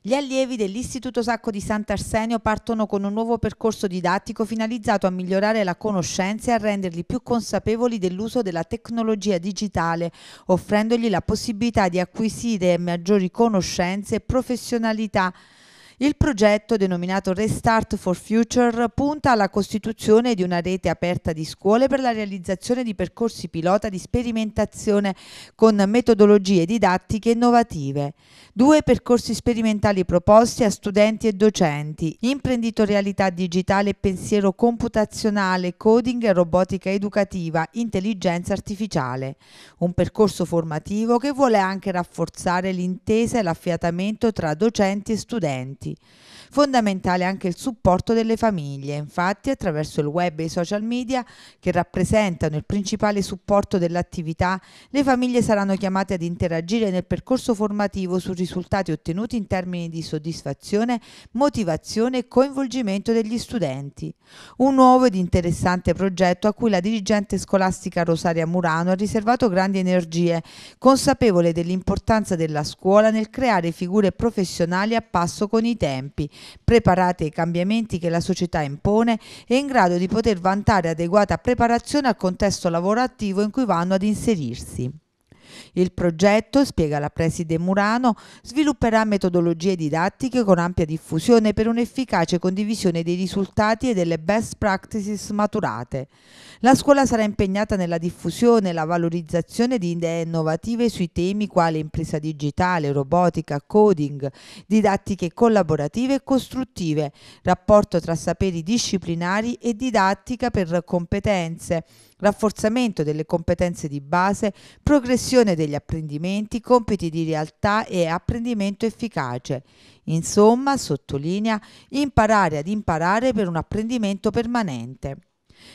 Gli allievi dell'Istituto Sacco di Sant'Arsenio partono con un nuovo percorso didattico finalizzato a migliorare la conoscenza e a renderli più consapevoli dell'uso della tecnologia digitale, offrendogli la possibilità di acquisire maggiori conoscenze e professionalità il progetto, denominato Restart for Future, punta alla costituzione di una rete aperta di scuole per la realizzazione di percorsi pilota di sperimentazione con metodologie didattiche innovative. Due percorsi sperimentali proposti a studenti e docenti, imprenditorialità digitale e pensiero computazionale, coding e robotica educativa, intelligenza artificiale. Un percorso formativo che vuole anche rafforzare l'intesa e l'affiatamento tra docenti e studenti dati. Fondamentale anche il supporto delle famiglie, infatti attraverso il web e i social media che rappresentano il principale supporto dell'attività, le famiglie saranno chiamate ad interagire nel percorso formativo sui risultati ottenuti in termini di soddisfazione, motivazione e coinvolgimento degli studenti. Un nuovo ed interessante progetto a cui la dirigente scolastica Rosaria Murano ha riservato grandi energie, consapevole dell'importanza della scuola nel creare figure professionali a passo con i tempi, preparati ai cambiamenti che la società impone e in grado di poter vantare adeguata preparazione al contesto lavorativo in cui vanno ad inserirsi. Il progetto, spiega la preside Murano, svilupperà metodologie didattiche con ampia diffusione per un'efficace condivisione dei risultati e delle best practices maturate. La scuola sarà impegnata nella diffusione e la valorizzazione di idee innovative sui temi quali impresa digitale, robotica, coding, didattiche collaborative e costruttive, rapporto tra saperi disciplinari e didattica per competenze, rafforzamento delle competenze di base, progressione valutazione degli apprendimenti, compiti di realtà e apprendimento efficace. Insomma, sottolinea, imparare ad imparare per un apprendimento permanente.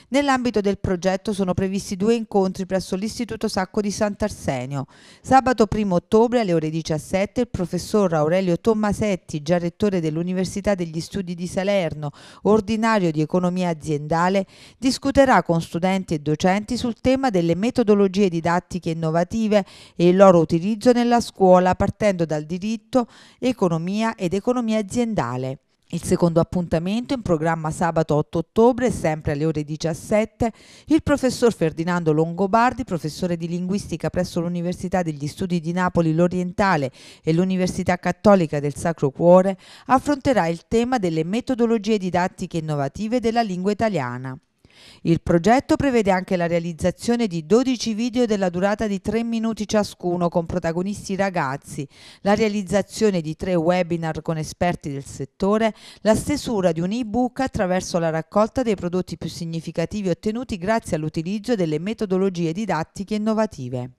Nell'ambito del progetto sono previsti due incontri presso l'Istituto Sacco di Sant'Arsenio. Sabato 1 ottobre alle ore 17 il professor Aurelio Tommasetti, già rettore dell'Università degli Studi di Salerno, ordinario di economia aziendale, discuterà con studenti e docenti sul tema delle metodologie didattiche innovative e il loro utilizzo nella scuola partendo dal diritto, economia ed economia aziendale. Il secondo appuntamento, in programma sabato 8 ottobre, sempre alle ore 17, il professor Ferdinando Longobardi, professore di linguistica presso l'Università degli Studi di Napoli l'Orientale e l'Università Cattolica del Sacro Cuore, affronterà il tema delle metodologie didattiche innovative della lingua italiana. Il progetto prevede anche la realizzazione di 12 video della durata di 3 minuti ciascuno con protagonisti ragazzi, la realizzazione di 3 webinar con esperti del settore, la stesura di un ebook attraverso la raccolta dei prodotti più significativi ottenuti grazie all'utilizzo delle metodologie didattiche innovative.